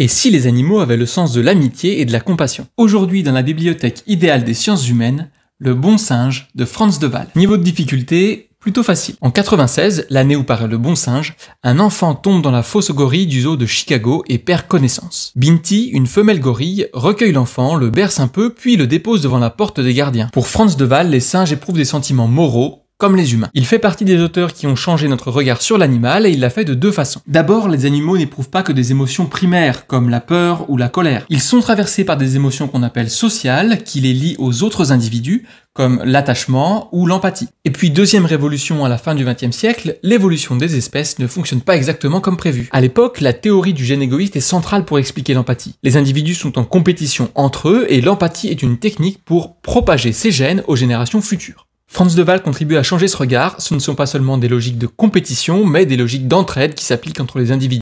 et si les animaux avaient le sens de l'amitié et de la compassion. Aujourd'hui, dans la bibliothèque idéale des sciences humaines, Le bon singe de Franz de Waal. Niveau de difficulté, plutôt facile. En 96, l'année où paraît le bon singe, un enfant tombe dans la fosse gorille du zoo de Chicago et perd connaissance. Binti, une femelle gorille, recueille l'enfant, le berce un peu, puis le dépose devant la porte des gardiens. Pour Franz de Waal, les singes éprouvent des sentiments moraux, comme les humains. Il fait partie des auteurs qui ont changé notre regard sur l'animal et il l'a fait de deux façons. D'abord, les animaux n'éprouvent pas que des émotions primaires comme la peur ou la colère. Ils sont traversés par des émotions qu'on appelle sociales, qui les lient aux autres individus, comme l'attachement ou l'empathie. Et puis deuxième révolution à la fin du XXe siècle, l'évolution des espèces ne fonctionne pas exactement comme prévu. À l'époque, la théorie du gène égoïste est centrale pour expliquer l'empathie. Les individus sont en compétition entre eux et l'empathie est une technique pour propager ces gènes aux générations futures. Franz de contribue à changer ce regard, ce ne sont pas seulement des logiques de compétition, mais des logiques d'entraide qui s'appliquent entre les individus.